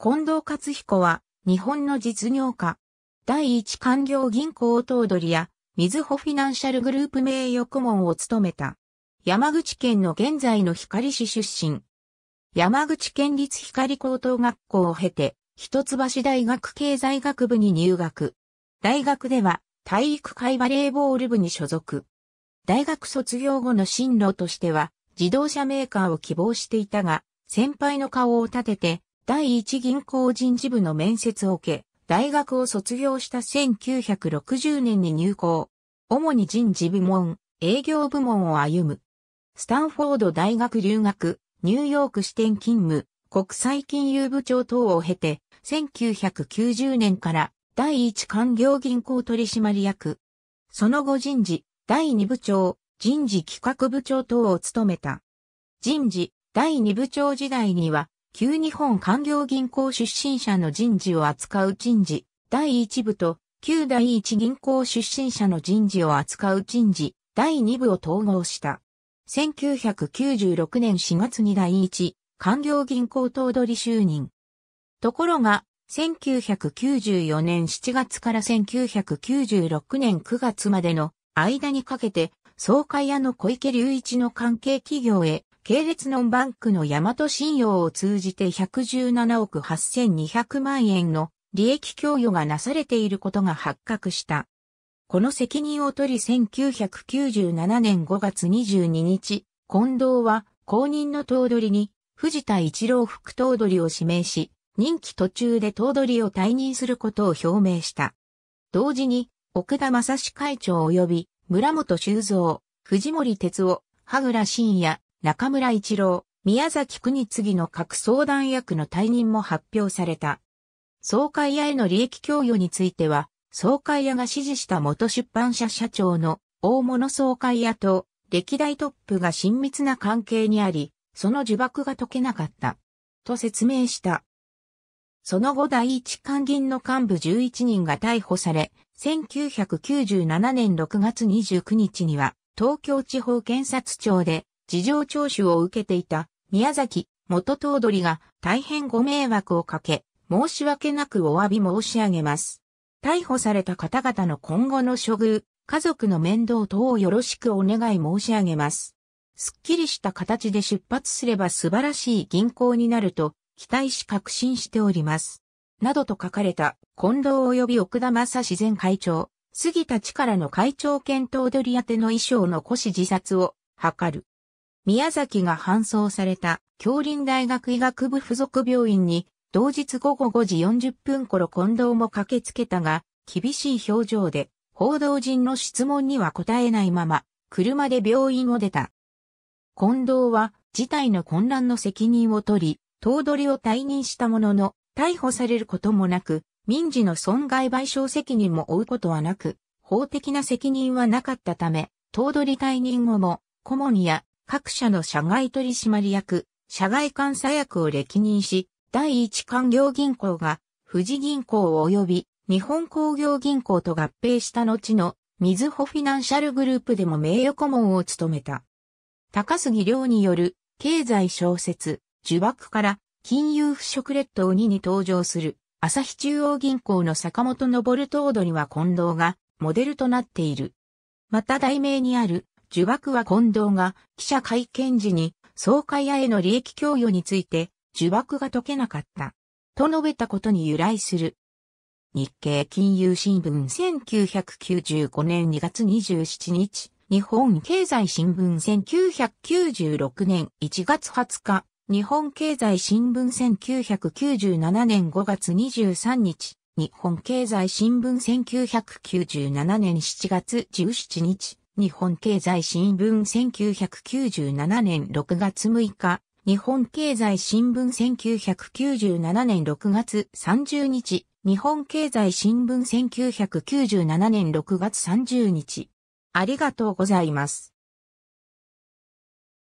近藤克彦は、日本の実業家。第一官業銀行頭取や、水穂フィナンシャルグループ名誉顧問を務めた。山口県の現在の光市出身。山口県立光高等学校を経て、一橋大学経済学部に入学。大学では、体育会バレーボール部に所属。大学卒業後の進路としては、自動車メーカーを希望していたが、先輩の顔を立てて、第一銀行人事部の面接を受け、大学を卒業した1960年に入校。主に人事部門、営業部門を歩む。スタンフォード大学留学、ニューヨーク支店勤務、国際金融部長等を経て、1990年から第一官業銀行取締役。その後人事、第二部長、人事企画部長等を務めた。人事、第二部長時代には、旧日本官業銀行出身者の人事を扱う人事第1部と旧第1銀行出身者の人事を扱う人事第2部を統合した。1996年4月に第1官業銀行頭取就任。ところが、1994年7月から1996年9月までの間にかけて、総会屋の小池隆一の関係企業へ系列ノンバンクの大和信用を通じて117億8200万円の利益供与がなされていることが発覚した。この責任を取り1997年5月22日、近藤は公認の頭取に藤田一郎副頭取を指名し、任期途中で頭取を退任することを表明した。同時に、奥田正史会長及び村本修造、藤森哲夫、羽倉信也、中村一郎、宮崎国次の各相談役の退任も発表された。総会屋への利益供与については、総会屋が指示した元出版社社長の大物総会屋と歴代トップが親密な関係にあり、その呪縛が解けなかった。と説明した。その後第一官銀の幹部11人が逮捕され、1997年6月29日には東京地方検察庁で事情聴取を受けていた宮崎元頭取が大変ご迷惑をかけ、申し訳なくお詫び申し上げます。逮捕された方々の今後の処遇、家族の面倒等をよろしくお願い申し上げます。すっきりした形で出発すれば素晴らしい銀行になると期待し確信しております。などと書かれた近藤及び奥田正自然会長、杉田力の会長兼頭取宛の衣装の腰自殺を図る。宮崎が搬送された、京林大学医学部附属病院に、同日午後5時40分頃近藤も駆けつけたが、厳しい表情で、報道陣の質問には答えないまま、車で病院を出た。近藤は、事態の混乱の責任を取り、頭取を退任したものの、逮捕されることもなく、民事の損害賠償責任も負うことはなく、法的な責任はなかったため、頭取退任後も、顧問や各社の社外取締役、社外監査役を歴任し、第一官業銀行が富士銀行及び日本工業銀行と合併した後の水穂フィナンシャルグループでも名誉顧問を務めた。高杉良による経済小説、呪縛から金融腐食列島2に登場する朝日中央銀行の坂本昇東堂には近藤がモデルとなっている。また題名にある呪縛は近藤が記者会見時に総会屋への利益供与について呪縛が解けなかった。と述べたことに由来する。日経金融新聞1995年2月27日、日本経済新聞1996年1月20日、日本経済新聞1997年5月23日、日本経済新聞1997年7月17日、日本経済新聞1997年6月6日、日本経済新聞1997年6月30日、日本経済新聞1997年6月30日。ありがとうございます。